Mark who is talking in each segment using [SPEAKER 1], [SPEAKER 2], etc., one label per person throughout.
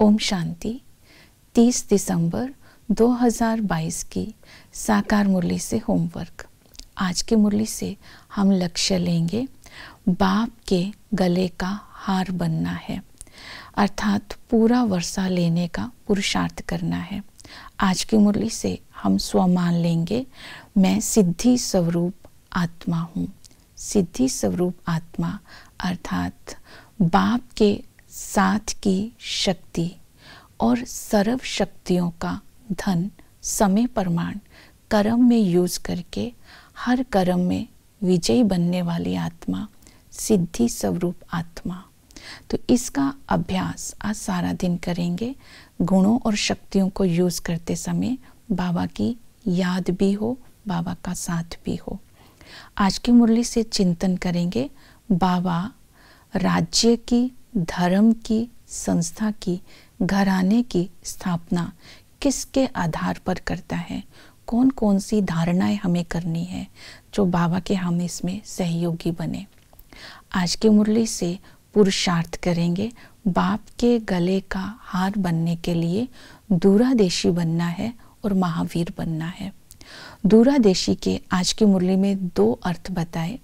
[SPEAKER 1] ओम शांति 30 दिसंबर 2022 की साकार मुरली से होमवर्क आज की मुरली से हम लक्ष्य लेंगे बाप के गले का हार बनना है अर्थात पूरा वर्षा लेने का पुरुषार्थ करना है आज की मुरली से हम स्वमान लेंगे मैं सिद्धि स्वरूप आत्मा हूँ सिद्धि स्वरूप आत्मा अर्थात बाप के साथ की शक्ति और सर्व शक्तियों का धन समय प्रमाण कर्म में यूज करके हर कर्म में विजयी बनने वाली आत्मा सिद्धि स्वरूप आत्मा तो इसका अभ्यास आज सारा दिन करेंगे गुणों और शक्तियों को यूज करते समय बाबा की याद भी हो बाबा का साथ भी हो आज की मुरली से चिंतन करेंगे बाबा राज्य की धर्म की संस्था की घराने की स्थापना किसके आधार पर करता है कौन कौन सी धारणाएं हमें करनी है जो बाबा के हम इसमें सहयोगी बने आज की मुरली से पुरुषार्थ करेंगे बाप के गले का हार बनने के लिए दूरादेशी बनना है और महावीर बनना है दूरादेशी के आज की मुरली में दो अर्थ बताए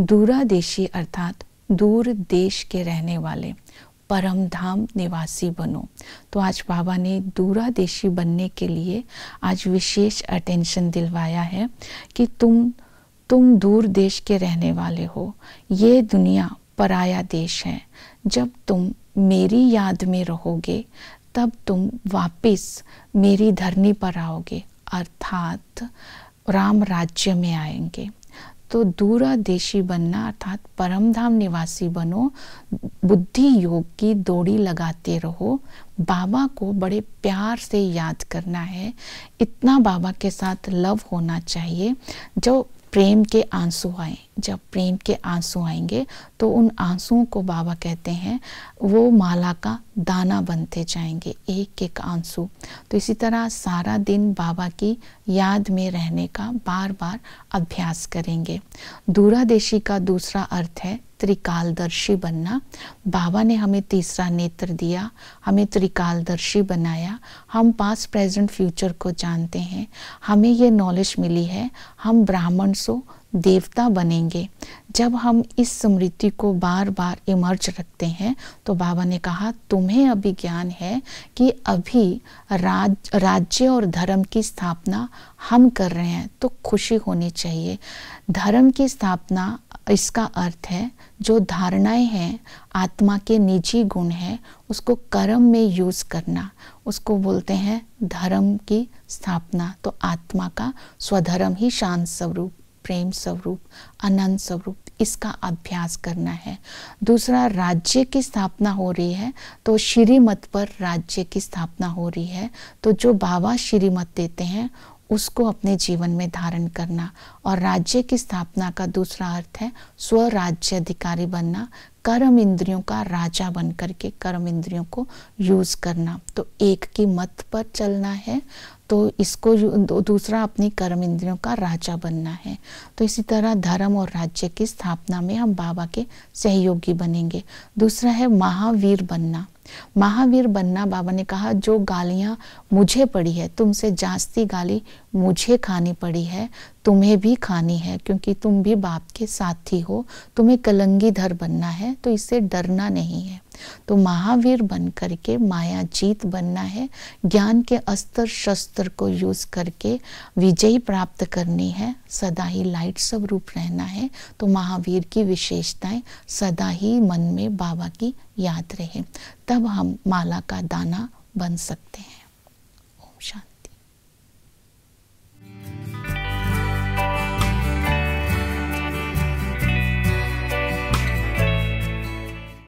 [SPEAKER 1] दूरादेशी अर्थात दूर देश के रहने वाले परम धाम निवासी बनो तो आज बाबा ने दूरा देशी बनने के लिए आज विशेष अटेंशन दिलवाया है कि तुम तुम दूर देश के रहने वाले हो ये दुनिया पराया देश है जब तुम मेरी याद में रहोगे तब तुम वापस मेरी धरनी पर आओगे अर्थात राम राज्य में आएंगे तो दूरा देशी बनना अर्थात परमधाम निवासी बनो बुद्धि योग की दौड़ी लगाते रहो बाबा को बड़े प्यार से याद करना है इतना बाबा के साथ लव होना चाहिए जो प्रेम के आंसू आए जब प्रेम के आंसू आएंगे तो उन आंसुओं को बाबा कहते हैं वो माला का दाना बनते जाएंगे एक एक आंसू तो इसी तरह सारा दिन बाबा की याद में रहने का बार बार अभ्यास करेंगे दूरादेशी का दूसरा अर्थ है त्रिकालदर्शी बनना बाबा ने हमें तीसरा नेत्र दिया हमें त्रिकालदर्शी बनाया हम पास प्रेजेंट फ्यूचर को जानते हैं हमें ये नॉलेज मिली है हम ब्राह्मण सो देवता बनेंगे जब हम इस स्मृति को बार बार इमर्ज रखते हैं तो बाबा ने कहा तुम्हें अभी ज्ञान है कि अभी राज राज्य और धर्म की स्थापना हम कर रहे हैं तो खुशी होनी चाहिए धर्म की स्थापना इसका अर्थ है जो धारणाएं हैं आत्मा के निजी गुण हैं उसको कर्म में यूज़ करना उसको बोलते हैं धर्म की स्थापना तो आत्मा का स्वधर्म ही शांत स्वरूप प्रेम स्वरूप आनंद स्वरूप इसका अभ्यास करना है दूसरा राज्य की स्थापना हो रही है तो श्रीमत पर राज्य की स्थापना हो रही है तो जो बाबा श्रीमत देते हैं उसको अपने जीवन में धारण करना और राज्य की स्थापना का दूसरा अर्थ है स्वराज्य अधिकारी बनना कर्म इंद्रियों का राजा बन करके कर्म इंद्रियों को यूज करना तो एक की मत पर चलना है तो इसको दूसरा अपनी कर्म इंद्रियों का राजा बनना है तो इसी तरह धर्म और राज्य की स्थापना में हम बाबा के सहयोगी बनेंगे दूसरा है महावीर बनना महावीर बन्ना बाबा ने कहा जो गालियाँ मुझे पड़ी है तुमसे जास्ती गाली मुझे खानी पड़ी है तुम्हें भी खानी है क्योंकि तुम भी बाप के साथी हो तुम्हें कलंगी धर बनना है तो इससे डरना नहीं है तो महावीर बन करके माया जीत बनना है ज्ञान के अस्त्र शस्त्र को यूज करके विजयी प्राप्त करनी है सदा ही लाइट स्वरूप रहना है तो महावीर की विशेषताएं सदा ही मन में बाबा की याद रहे तब हम माला का दाना बन सकते हैं ओम शांति